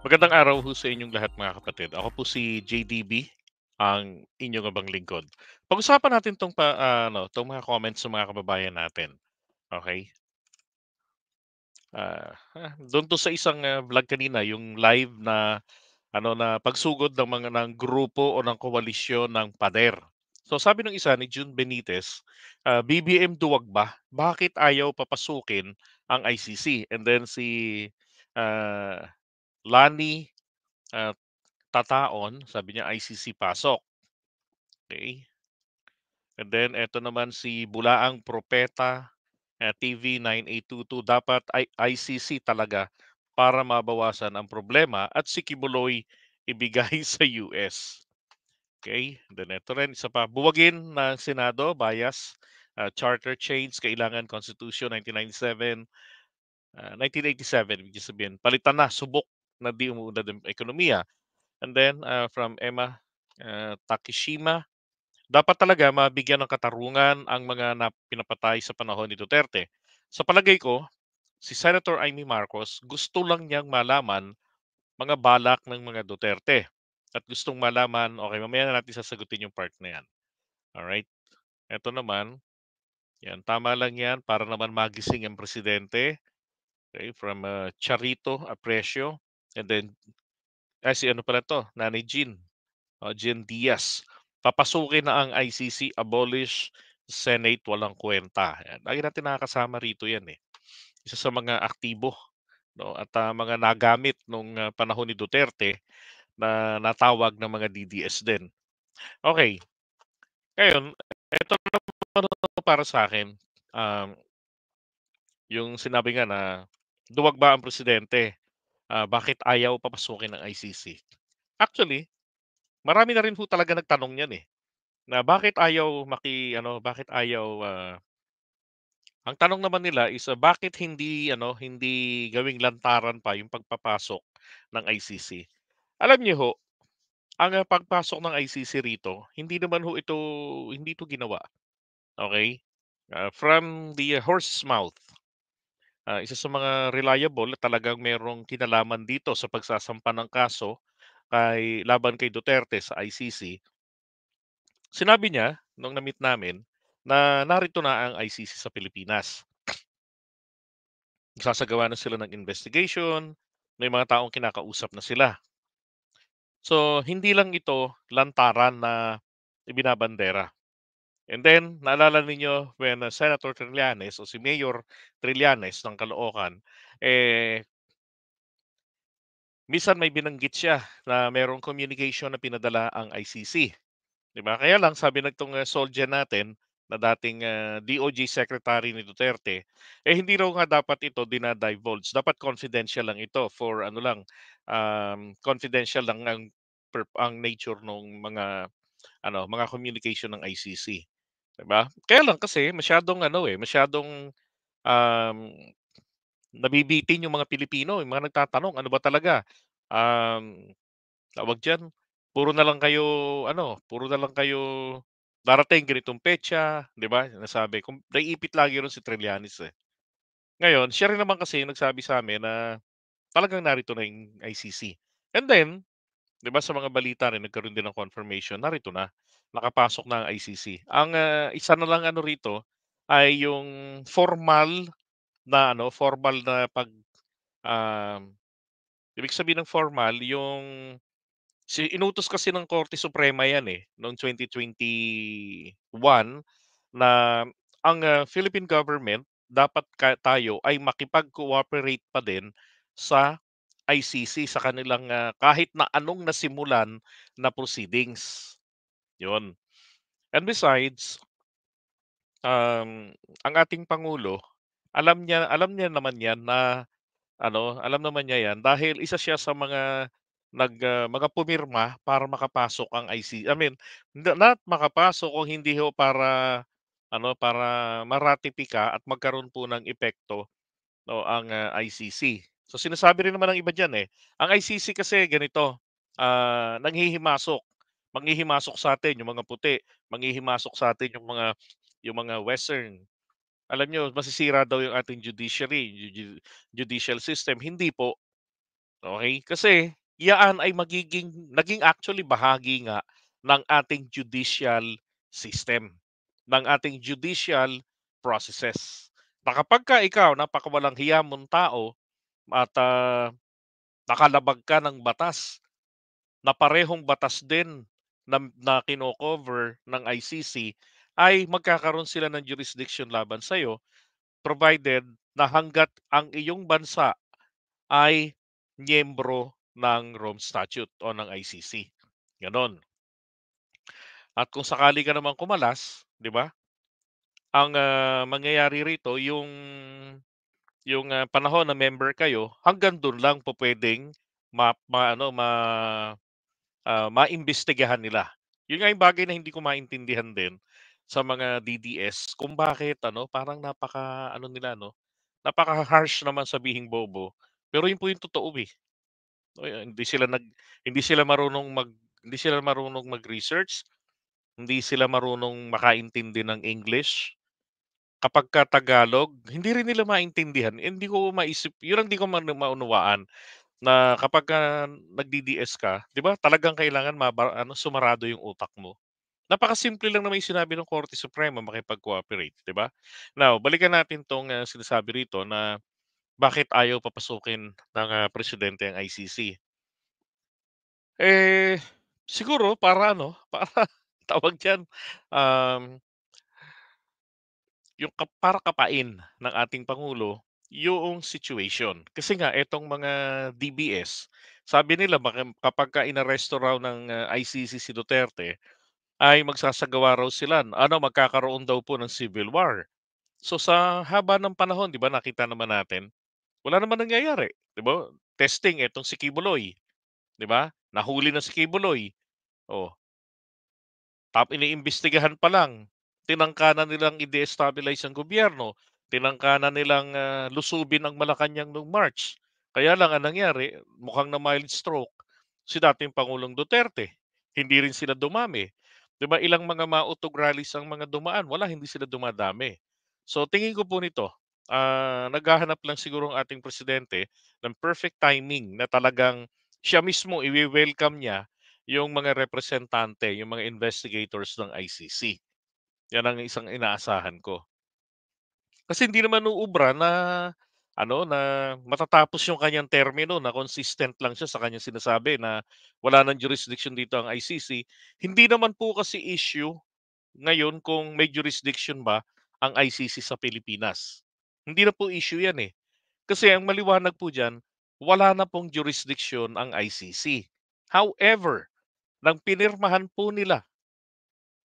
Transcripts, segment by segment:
Magandang araw po sa inyong lahat mga kapatid. Ako po si JDB, ang inyong abang lingkod. Pag-usapan natin tong pa, uh, ano, tong mga comments ng mga kababayan natin. Okay? Uh, doon to sa isang uh, vlog kanina, yung live na ano na pagsugod ng mga ng grupo o ng koalisyon ng pader. So sabi ng isa ni June Benitez, uh, BBM duwag ba? Bakit ayaw papasukin ang ICC? And then si uh, Lani uh, Tataon, sabi niya ICC pasok. Okay. And then ito naman si Bulaang Propeta uh, TV 9822 dapat ay ICC talaga para mabawasan ang problema at si Kibuloy ibigay sa US. Okay, then ito rin isa pa. Buwagin ng Senado, bias, uh, charter change, kailangan Constitution 1997, uh, 1987, ibig sabihin, palitan na, subok na di umuunlad ang ekonomiya. And then uh, from Emma uh, ah, Takishima, dapat talaga mabigyan ng katarungan ang mga na pinapatay sa panahon ni Duterte. Sa palagay ko, si Senator Amy Marcos gusto lang niyang malaman mga balak ng mga Duterte. At gustong malaman, okay, mamaya na natin sasagutin yung part na yan. Alright? Ito naman, yan, tama lang yan para naman magising ang presidente. Okay, from uh, Charito Aprecio. And then, ay si ano pala to, Nani Jean, uh, Jean Diaz. Papasukin na ang ICC, abolish Senate, walang kwenta. Yan. Lagi natin nakakasama rito yan eh. Isa sa mga aktibo no, at uh, mga nagamit nung uh, panahon ni Duterte na natawag ng mga DDS din. Okay. Ngayon, ito naman para sa akin. Um, yung sinabi nga na duwag ba ang presidente? ah, bakit ayaw papasukin ng ICC. Actually, marami na rin po talaga nagtanong niyan eh. Na bakit ayaw maki ano, bakit ayaw ah, ang tanong naman nila is ah, bakit hindi ano, hindi gawing lantaran pa yung pagpapasok ng ICC. Alam niyo ho, ang ah, pagpasok ng ICC rito, hindi naman ho ito hindi to ginawa. Okay? Ah, from the ah, horse's mouth Ah, isa sa mga reliable at talagang merong kinalaman dito sa pagsasampa ng kaso kay laban kay Duterte sa ICC. Sinabi niya nung na-meet namin na narito na ang ICC sa Pilipinas. Nagsasagawa na sila ng investigation, may mga taong kinakausap na sila. So, hindi lang ito lantaran na ibinabandera. And then, naalala ninyo when uh, Senator Trillanes o si Mayor Trillanes ng Caloocan, eh, misan may binanggit siya na mayroong communication na pinadala ang ICC. Di ba? Kaya lang, sabi nagtong uh, soldier natin, na dating uh, DOJ Secretary ni Duterte, eh hindi raw nga dapat ito dinadivulge. Dapat confidential lang ito for ano lang, um, confidential lang ang, ang nature ng mga ano, mga communication ng ICC. 'Di ba? Kaya lang kasi masyadong ano eh, masyadong um, nabibitin yung mga Pilipino, yung mga nagtatanong, ano ba talaga? Um, tawag diyan, puro na lang kayo ano, puro na lang kayo darating ganitong petsa, 'di ba? Nasabi, kung naiipit lagi ron si Trillanes eh. Ngayon, siya rin naman kasi nagsabi sa amin na talagang narito na yung ICC. And then, 'di ba sa mga balita rin nagkaroon din ng confirmation, narito na nakapasok na ang ICC. Ang ah, isa na lang ano rito ay yung formal na ano, formal na pag um, ibig sabihin ng formal yung si inutos kasi ng Korte Suprema yan eh noong 2021 na ang uh, Philippine government dapat ka, tayo ay makipag-cooperate pa din sa ICC sa kanilang uh, kahit na anong nasimulan na proceedings. 'Yun. And besides, um, ang ating Pangulo, alam niya alam niya naman 'yan na ano, alam naman niya 'yan dahil isa siya sa mga nag ah, mga pumirma para makapasok ang IC I mean, na not makapasok kung hindi ho para ano, para maratipika at magkaroon po ng epekto 'no, ang, ah, ICC. So, sinasabi rin naman ng iba diyan, eh, ang ICC kasi ganito, ah, nanghihimasok manghihimasok sa atin yung mga puti, manghihimasok sa atin yung mga yung mga western. Alam niyo, masisira daw yung ating judiciary, judicial system. Hindi po. Okay? Kasi yaan ay magiging naging actually bahagi nga ng ating judicial system, ng ating judicial processes. Na kapag ka ikaw napakawalang hiya mong tao at uh, nakalabag ka ng batas, na parehong batas din na, na kino ng ICC ay magkakaroon sila ng jurisdiction laban sa iyo provided na hanggat ang iyong bansa ay miyembro ng Rome Statute o ng ICC. Ganon. At kung sakali ka naman kumalas, 'di ba? Ang uh, mangyayari rito yung yung uh, panahon na member kayo, hanggang doon lang po pwedeng ma, ma ano ma uh, maimbestigahan nila. Yun nga yung bagay na hindi ko maintindihan din sa mga DDS kung bakit ano parang napaka ano nila no napaka harsh naman sabihing bobo pero yun po yung totoo eh no, hindi sila nag hindi sila marunong mag hindi sila marunong mag-research hindi sila marunong makaintindi ng English kapag ka Tagalog hindi rin nila maintindihan hindi ko maisip yun hindi ko ma- maunawaan na kapag uh, nagdi-DS ka, 'di ba? Talagang kailangan mabar, ano sumarado yung utak mo. Napakasimple lang na may sinabi ng Korte Suprema makipag-cooperate, 'di ba? Now, balikan natin tong uh, sinasabi rito na bakit ayaw papasukin ng uh, presidente ang ICC. Eh siguro para ano, para tawag diyan um yung para kapain ng ating pangulo yung situation. Kasi nga itong mga DBS, sabi nila baka- kapag ka inaresto raw ng ah, ICC si Duterte ay magsasagawa raw sila. Ano magkakaroon daw po ng civil war. So sa haba ng panahon, 'di ba nakita naman natin, wala naman nangyayari, 'di ba? Testing itong si Kibuloy, 'di ba? Nahuli na si Kibuloy. Oh, tap iniimbestigahan pa lang tinangkanan nilang i-destabilize ang gobyerno tinangkana nilang uh, lusubin ang Malacanang noong March. Kaya lang ang nangyari, mukhang na mild stroke si dating Pangulong Duterte. Hindi rin sila dumami. 'Di ba ilang mga mautog rallies ang mga dumaan, wala hindi sila dumadami. So tingin ko po nito, uh, naghahanap lang siguro ang ating presidente ng perfect timing na talagang siya mismo i-welcome niya yung mga representante, yung mga investigators ng ICC. Yan ang isang inaasahan ko. Kasi hindi naman uubra na ano na matatapos yung kanyang termino na consistent lang siya sa kanyang sinasabi na wala nang jurisdiction dito ang ICC. Hindi naman po kasi issue ngayon kung may jurisdiction ba ang ICC sa Pilipinas. Hindi na po issue yan eh. Kasi ang maliwanag po dyan, wala na pong jurisdiction ang ICC. However, nang pinirmahan po nila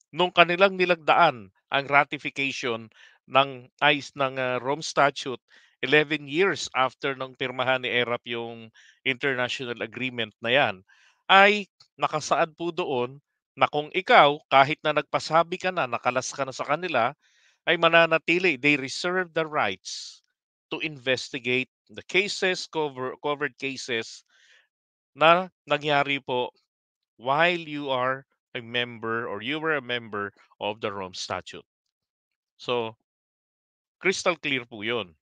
nung kanilang nilagdaan ang ratification ng ICE ng ah, Rome Statute 11 years after nung pirmahan ni ERAP yung international agreement na yan ay nakasaad po doon na kung ikaw kahit na nagpasabi ka na nakalas ka na sa kanila ay mananatili they reserve the rights to investigate the cases cover, covered cases na nangyari po while you are a member or you were a member of the Rome Statute. So, Crystal clear po yun.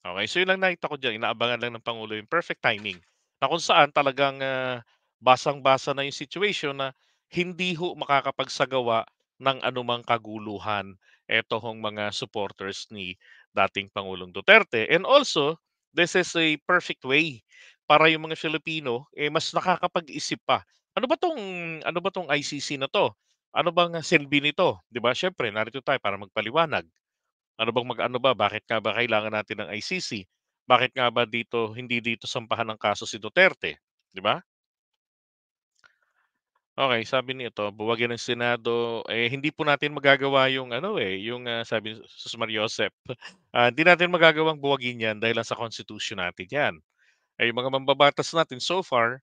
Okay, so yun lang nakita ko dyan. Inaabangan lang ng Pangulo yung perfect timing na kung saan talagang uh, basang-basa na yung situation na hindi ho makakapagsagawa ng anumang kaguluhan eto hong mga supporters ni dating Pangulong Duterte. And also, this is a perfect way para yung mga Filipino eh, mas nakakapag-isip pa. Ano ba tong ano ba tong ICC na to? Ano bang silbi nito? 'Di ba? Syempre, narito tayo para magpaliwanag. Ano bang mag-ano ba? Bakit nga ba kailangan natin ng ICC? Bakit nga ba dito hindi dito sampahan ng kaso si Duterte, 'di ba? Okay, sabi nito, buwagin ng Senado, eh hindi po natin magagawa yung ano eh, yung uh, sabi ni Susmar Josep. Uh, hindi natin magagawang buwagin 'yan dahil sa constitution natin 'yan. Eh mga mambabatas natin so far,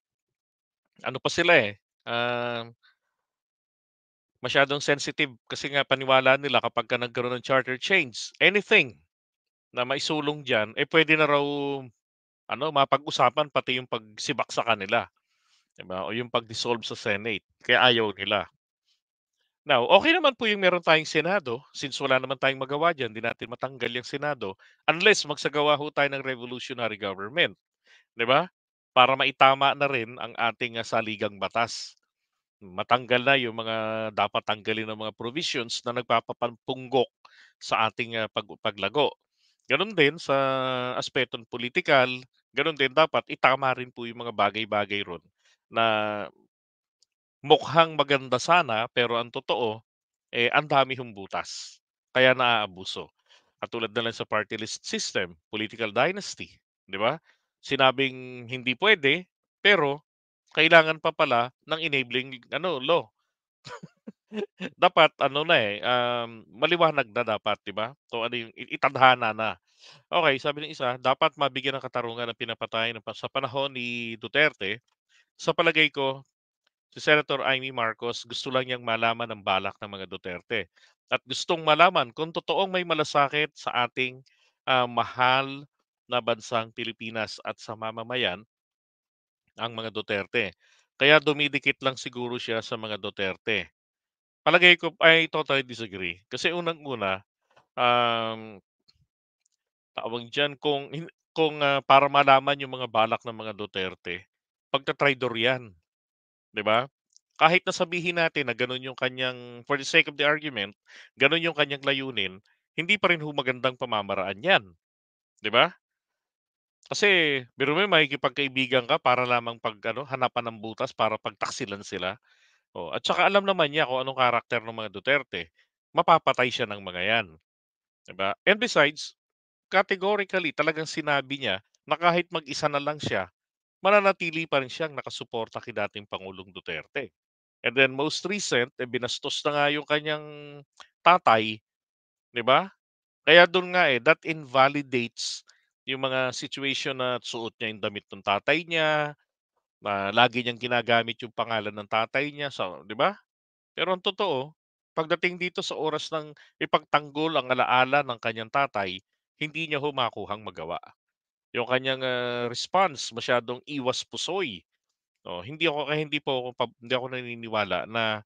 ano pa sila eh, uh, masyadong sensitive kasi nga paniwala nila kapag ka nagkaroon ng charter change, anything na maisulong dyan, eh pwede na raw ano, mapag-usapan pati yung pagsibak sa kanila. Diba? O yung pag-dissolve sa Senate. Kaya ayaw nila. Now, okay naman po yung meron tayong Senado since wala naman tayong magawa dyan, di natin matanggal yung Senado unless magsagawa ho tayo ng revolutionary government. Di ba? Para maitama na rin ang ating ah, saligang batas matanggal na yung mga dapat tanggalin ng mga provisions na nagpapapanggok sa ating ah, pag paglago. Ganon din sa aspeto ng political, ganon din dapat itama rin po yung mga bagay-bagay ron na mukhang maganda sana pero ang totoo eh ang dami hong butas. Kaya naaabuso. At tulad na lang sa party list system, political dynasty, di ba? Sinabing hindi pwede pero kailangan pa pala ng enabling ano law. dapat ano na eh um, maliwanag na dapat, 'di ba? So ano yung itadhana na. Okay, sabi ng isa, dapat mabigyan ng katarungan ang pinapatay ng, sa panahon ni Duterte. Sa palagay ko, si Senator Amy Marcos gusto lang niyang malaman ang balak ng mga Duterte at gustong malaman kung totoong may malasakit sa ating uh, mahal na bansang Pilipinas at sa mamamayan ang mga Duterte. Kaya dumidikit lang siguro siya sa mga Duterte. Palagay ko, I totally disagree. Kasi unang-una, um, tawag dyan, kung, kung uh, para malaman yung mga balak ng mga Duterte, pagka pagtatraidor yan. 'Di ba? Kahit nasabihin natin na ganun yung kanyang, for the sake of the argument, ganun yung kanyang layunin, hindi pa rin humagandang pamamaraan yan. 'Di ba? Kasi biro may makikipagkaibigan ka para lamang 'pag ano, hanapan ng butas para pagtaksilan sila. Oh, at saka alam naman niya kung anong karakter ng mga Duterte, mapapatay siya ng mga 'yan, 'di ba? And besides, categorically talagang sinabi niya na kahit mag-isa na lang siya, mananatili pa rin siyang nakasuporta kay dating Pangulong Duterte. And then most recent, eh, binastos na nga yung kanyang tatay, 'di ba? Kaya doon nga, eh, that invalidates yung mga situation na suot niya yung damit ng tatay niya, na lagi niyang ginagamit yung pangalan ng tatay niya, so, 'di ba? Pero ang totoo, pagdating dito sa oras ng ipagtanggol ang alaala ng kanyang tatay, hindi niya humakuhang magawa. Yung kanyang ah, response masyadong iwas pusoy. No, oh, hindi ako kaya eh, hindi po ako hindi ako naniniwala na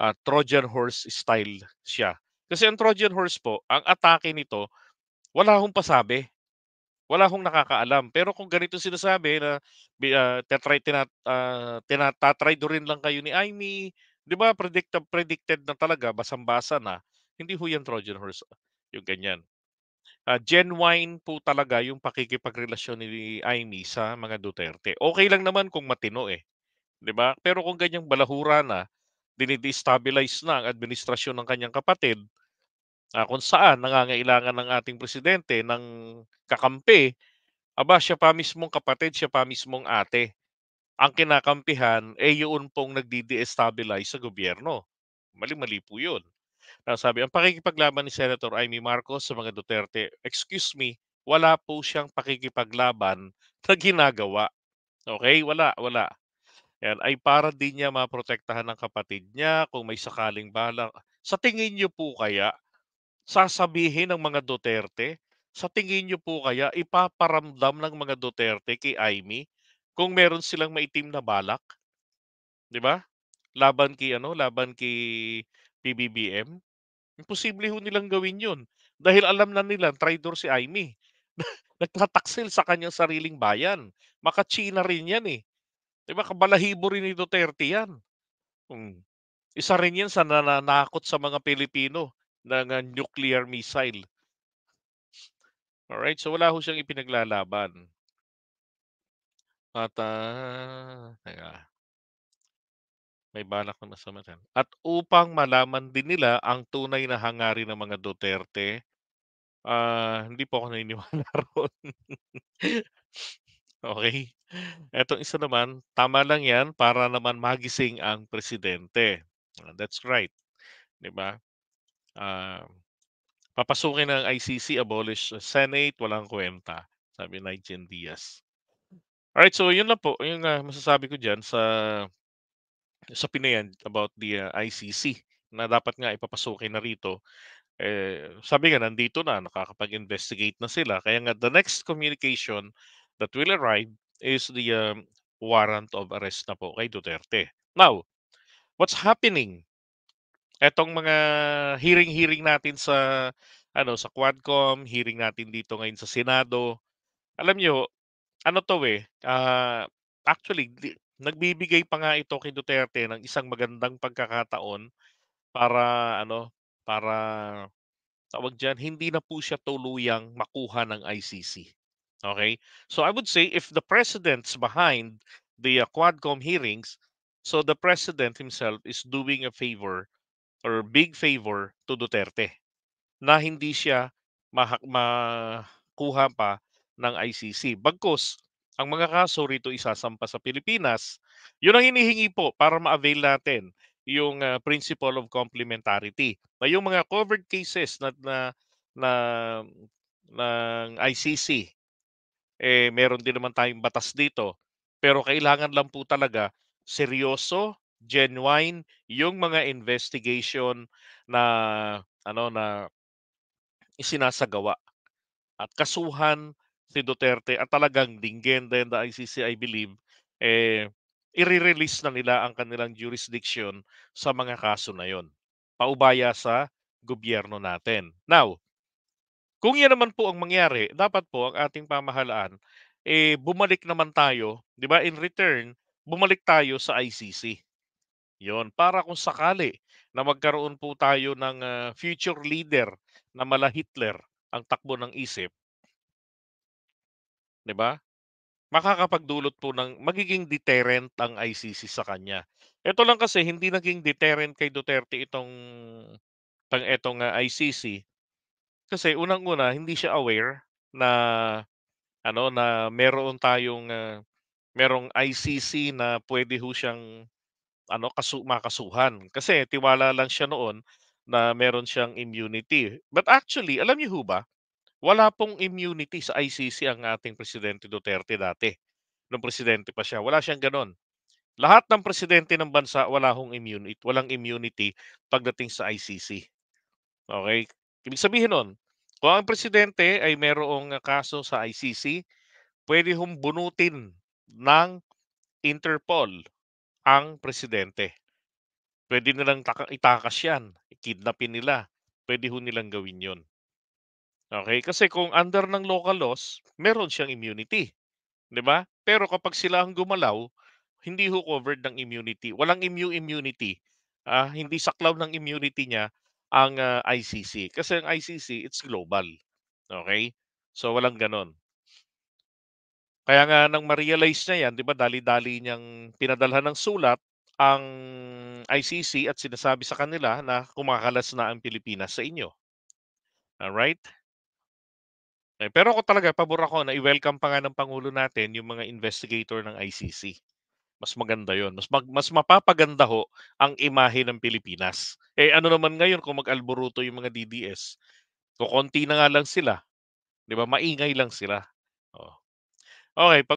ah, Trojan horse style siya. Kasi ang Trojan horse po, ang atake nito wala akong pasabi wala akong nakakaalam. Pero kung ganito sinasabi na uh, ah, tetry, tinat, uh, ah, tinatatry do rin lang kayo ni Amy, di ba predicted, predicted na talaga, basang-basa na, hindi ho yan Trojan horse, yung ganyan. Uh, genuine po talaga yung pakikipagrelasyon ni Amy sa mga Duterte. Okay lang naman kung matino eh. Di ba? Pero kung ganyang balahura na, dinidestabilize na ang administrasyon ng kanyang kapatid, uh, kung saan nangangailangan ng ating presidente ng kakampi, aba siya pa mismong kapatid, siya pa mismong ate. Ang kinakampihan ay eh, yun pong nagdi-destabilize sa gobyerno. Mali-mali po yun. Sabi, ang pakikipaglaban ni Senator Amy Marcos sa mga Duterte, excuse me, wala po siyang pakikipaglaban na ginagawa. Okay? Wala, wala. Yan, ay para din niya maprotektahan ng kapatid niya kung may sakaling bala. Sa tingin niyo po kaya sasabihin ng mga Duterte? Sa tingin niyo po kaya ipaparamdam ng mga Duterte kay Amy kung meron silang maitim na balak? 'Di ba? Laban kay ano, laban kay PBBM. Imposible ho nilang gawin 'yun dahil alam na nila traitor si Amy. Nagtataksil sa kanyang sariling bayan. Makachina rin 'yan eh. 'Di ba? Kabalahibo rin ni Duterte 'yan. Hmm. Isa rin 'yan sa nananakot sa mga Pilipino ng uh, nuclear missile. Alright, so wala ho siyang ipinaglalaban. At, uh, may balak na masamatan. At upang malaman din nila ang tunay na hangarin ng mga Duterte, uh, hindi po ako naniniwala roon. okay? Etong isa naman, tama lang yan para naman magising ang presidente. That's right. Di ba? ah, papasukin ng ICC, abolish uh, Senate, walang kwenta. Sabi ni Jen Diaz. Alright, so yun lang po. Yung uh, masasabi ko dyan sa sa pinayan about the uh, ICC na dapat nga ipapasukin na rito. Eh, sabi nga, nandito na, nakakapag-investigate na sila. Kaya nga, the next communication that will arrive is the um, warrant of arrest na po kay Duterte. Now, what's happening etong mga hearing-hearing natin sa ano sa Quadcom, hearing natin dito ngayon sa Senado. Alam niyo, ano to eh, uh, actually nagbibigay pa nga ito kay Duterte ng isang magandang pagkakataon para ano, para tawag diyan, hindi na po siya tuluyang makuha ng ICC. Okay? So I would say if the president's behind the uh, Quadcom hearings, so the president himself is doing a favor or big favor to Duterte na hindi siya makuha pa ng ICC. Bagkus, ang mga kaso rito isasampa sa Pilipinas, yun ang hinihingi po para ma-avail natin yung uh, principle of complementarity. Na yung mga covered cases na na na ng ICC eh meron din naman tayong batas dito pero kailangan lang po talaga seryoso genuine yung mga investigation na ano na isinasagawa at kasuhan si Duterte at talagang dinggin din the ICC I believe eh irerelease na nila ang kanilang jurisdiction sa mga kaso na yon. Paubaya sa gobyerno natin. Now, kung yan naman po ang mangyari, dapat po ang ating pamahalaan eh bumalik naman tayo, 'di ba? In return, bumalik tayo sa ICC. Yon, para kung sakali na magkaroon po tayo ng uh, future leader na mala Hitler ang takbo ng isip, 'di ba? Makakapagdulot po ng magiging deterrent ang ICC sa kanya. Ito lang kasi hindi naging deterrent kay Duterte itong pang etong uh, ah, ICC kasi unang-una hindi siya aware na ano na meron tayong uh, merong ICC na pwede ho siyang ano kasu makasuhan kasi tiwala lang siya noon na meron siyang immunity. But actually, alam niyo ho ba, wala pong immunity sa ICC ang ating presidente Duterte dati. Nung presidente pa siya, wala siyang ganon. Lahat ng presidente ng bansa wala hong immunity, walang immunity pagdating sa ICC. Okay? Ibig sabihin nun, kung ang presidente ay merong kaso sa ICC, pwede hong bunutin ng Interpol ang presidente. Pwede nilang taka itakas 'yan, kidnapin nila, pwede ho nilang gawin 'yon. Okay, kasi kung under ng local laws, meron siyang immunity, 'di ba? Pero kapag sila ang gumalaw, hindi ho covered ng immunity, walang immune immunity, ah, hindi saklaw ng immunity niya ang, ah, ICC, kasi ang ICC, it's global, Okay? So, walang gano'n. Kaya nga nang ma-realize niya yan, 'di ba, dali-dali niyang pinadalhan ng sulat ang ICC at sinasabi sa kanila na kumakalas na ang Pilipinas sa inyo. All right? Eh, pero ako talaga pabor ako na i-welcome pa nga ng pangulo natin yung mga investigator ng ICC. Mas maganda 'yon. Mas mag, mas mapapaganda ho ang imahe ng Pilipinas. Eh ano naman ngayon kung mag-alboruto yung mga DDS? Kukunti na nga lang sila. 'Di ba? Maingay lang sila. Oh, Okay, pag